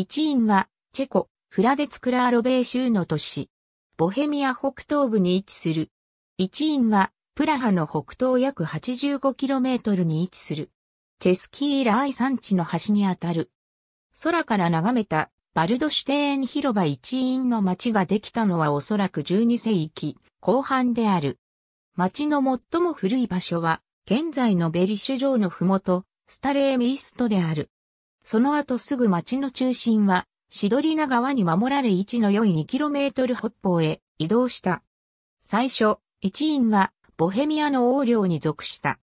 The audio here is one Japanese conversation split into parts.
一員は、チェコ、フラデツクラーロベー州の都市。ボヘミア北東部に位置する。一員は、プラハの北東約 85km に位置する。チェスキーラ愛山地の端にあたる。空から眺めたバルドシュテーン広場一員の町ができたのはおそらく12世紀後半である。町の最も古い場所は、現在のベリッシュ城のふもと、スタレーミイストである。その後すぐ町の中心は、シドリナ川に守られ位置の良い 2km 北方へ移動した。最初、一員は、ボヘミアの王領に属した。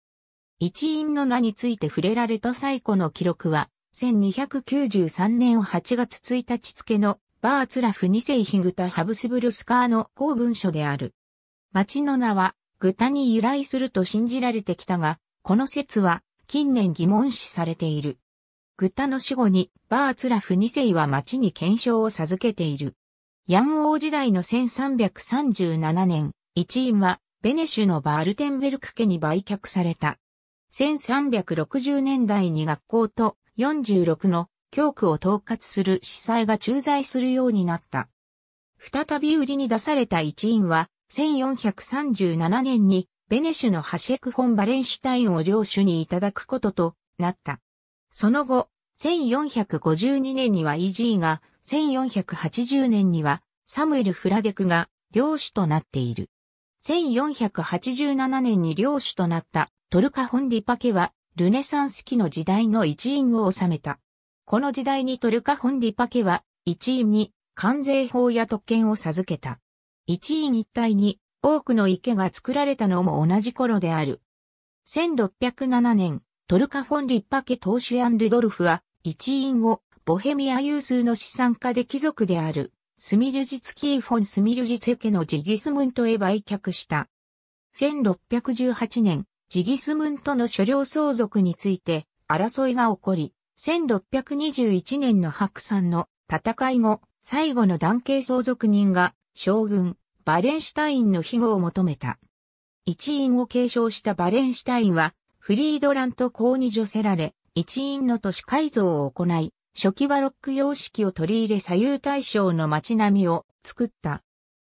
一員の名について触れられた最古の記録は、1293年8月1日付のバーツラフ2世ヒグタ・ハブスブルスカーの公文書である。町の名は、グタに由来すると信じられてきたが、この説は近年疑問視されている。グタの死後にバーツラフ2世は町に検証を授けている。ヤン王時代の1337年、一員はベネシュのバールテンベルク家に売却された。1360年代に学校と46の教区を統括する司祭が駐在するようになった。再び売りに出された一員は、1437年にベネシュのハシェク・フォン・バレンシュタインを領主にいただくこととなった。その後、1452年にはイジーが、1480年にはサムエル・フラデクが領主となっている。1487年に領主となったトルカホン・リパケはルネサンス期の時代の一員を治めた。この時代にトルカホン・リパケは一員に関税法や特権を授けた。一員一体に多くの池が作られたのも同じ頃である。1607年、トルカ・フォン・リッパ家投手アン・ルドルフは、一員を、ボヘミア有数の資産家で貴族である、スミルジツキーフォン・スミルジツ家のジギスムントへ売却した。1618年、ジギスムントの所領相続について、争いが起こり、1621年の白山の戦い後、最後の男系相続人が将軍バレンシュタインの庇護を求めた。一員を継承したバレンシュタインはフリードラント公に除せられ、一員の都市改造を行い、初期バロック様式を取り入れ左右対称の街並みを作った。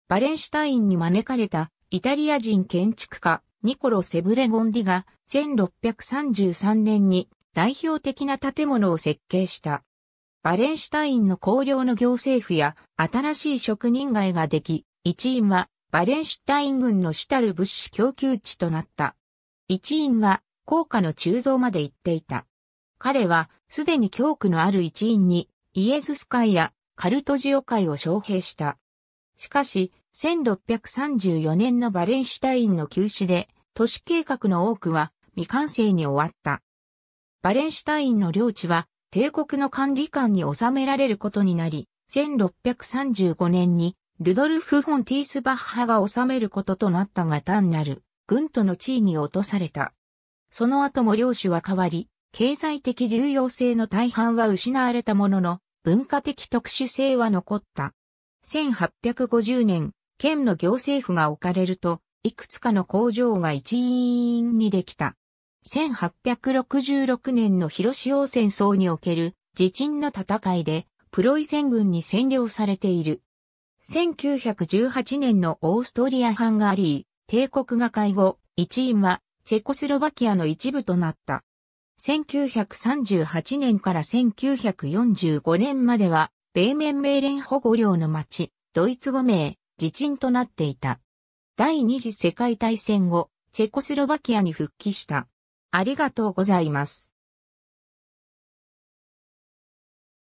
バレンシュタインに招かれたイタリア人建築家ニコロ・セブレゴンディが1633年に代表的な建物を設計した。バレンシュタインの高領の行政府や新しい職人街ができ、一員はバレンシュタイン軍の主たる物資供給地となった。一員は高架の鋳造まで行っていた。彼は、すでに教区のある一員に、イエズス会やカルトジオ会を招聘した。しかし、1634年のバレンシュタインの休止で、都市計画の多くは未完成に終わった。バレンシュタインの領地は帝国の管理官に収められることになり、1635年にルドルフ・フォン・ティースバッハが収めることとなったが単なる軍との地位に落とされた。その後も領主は変わり、経済的重要性の大半は失われたものの、文化的特殊性は残った。1850年、県の行政府が置かれると、いくつかの工場が一員にできた。1866年の広潮戦争における地震の戦いで、プロイセン軍に占領されている。1918年のオーストリア・ハンガリー、帝国が会合、一員はチェコスロバキアの一部となった。1938年から1945年までは、米面メーレン保護領の町、ドイツ語名、自鎮となっていた。第二次世界大戦後、チェコスロバキアに復帰した。ありがとうございます。